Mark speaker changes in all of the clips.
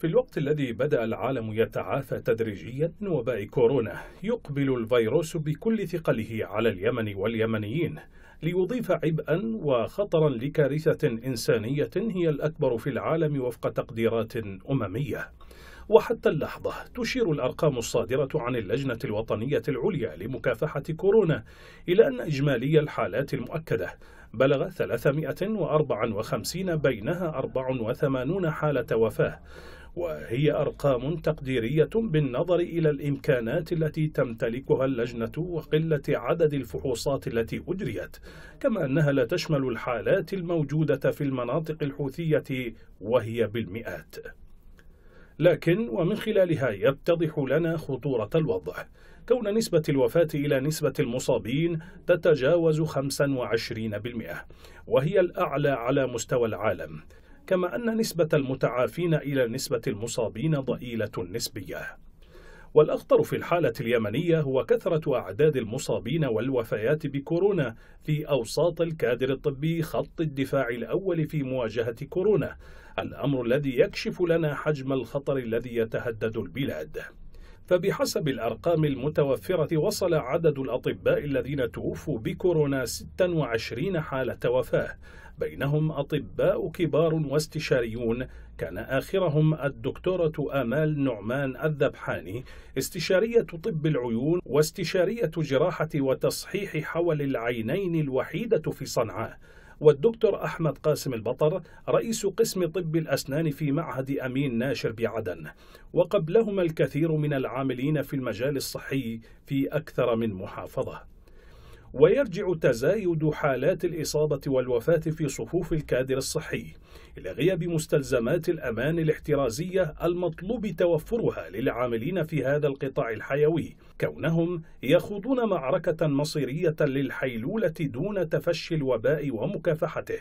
Speaker 1: في الوقت الذي بدأ العالم يتعافى تدريجيا من وباء كورونا يقبل الفيروس بكل ثقله على اليمن واليمنيين ليضيف عبئا وخطرا لكارثة إنسانية هي الأكبر في العالم وفق تقديرات أممية وحتى اللحظة تشير الأرقام الصادرة عن اللجنة الوطنية العليا لمكافحة كورونا إلى أن إجمالي الحالات المؤكدة بلغ 354 بينها 84 حالة وفاة وهي أرقام تقديرية بالنظر إلى الإمكانات التي تمتلكها اللجنة وقلة عدد الفحوصات التي أجريت كما أنها لا تشمل الحالات الموجودة في المناطق الحوثية وهي بالمئات لكن ومن خلالها يتضح لنا خطورة الوضع كون نسبة الوفاة إلى نسبة المصابين تتجاوز 25% وهي الأعلى على مستوى العالم كما أن نسبة المتعافين إلى نسبة المصابين ضئيلة نسبية والأخطر في الحالة اليمنية هو كثرة أعداد المصابين والوفيات بكورونا في أوساط الكادر الطبي خط الدفاع الأول في مواجهة كورونا الأمر الذي يكشف لنا حجم الخطر الذي يتهدد البلاد فبحسب الأرقام المتوفرة وصل عدد الأطباء الذين توفوا بكورونا 26 حالة وفاة بينهم أطباء كبار واستشاريون كان آخرهم الدكتورة آمال نعمان الذبحاني استشارية طب العيون واستشارية جراحة وتصحيح حول العينين الوحيدة في صنعاء والدكتور أحمد قاسم البطر رئيس قسم طب الأسنان في معهد أمين ناشر بعدن وقبلهما الكثير من العاملين في المجال الصحي في أكثر من محافظة ويرجع تزايد حالات الإصابة والوفاة في صفوف الكادر الصحي إلى غياب مستلزمات الأمان الاحترازية المطلوب توفرها للعاملين في هذا القطاع الحيوي كونهم يخوضون معركة مصيرية للحيلولة دون تفشي الوباء ومكافحته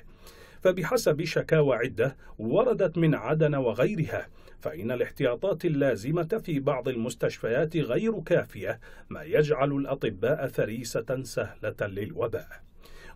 Speaker 1: فبحسب شكاوى عدة وردت من عدن وغيرها فإن الاحتياطات اللازمة في بعض المستشفيات غير كافية ما يجعل الأطباء فريسة سهلة للوباء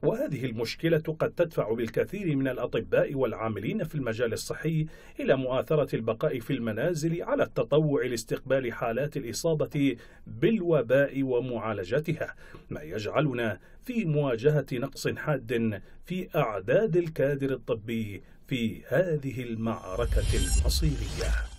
Speaker 1: وهذه المشكلة قد تدفع بالكثير من الأطباء والعاملين في المجال الصحي إلى مؤاثرة البقاء في المنازل على التطوع لاستقبال حالات الإصابة بالوباء ومعالجتها ما يجعلنا في مواجهة نقص حاد في أعداد الكادر الطبي في هذه المعركة المصيرية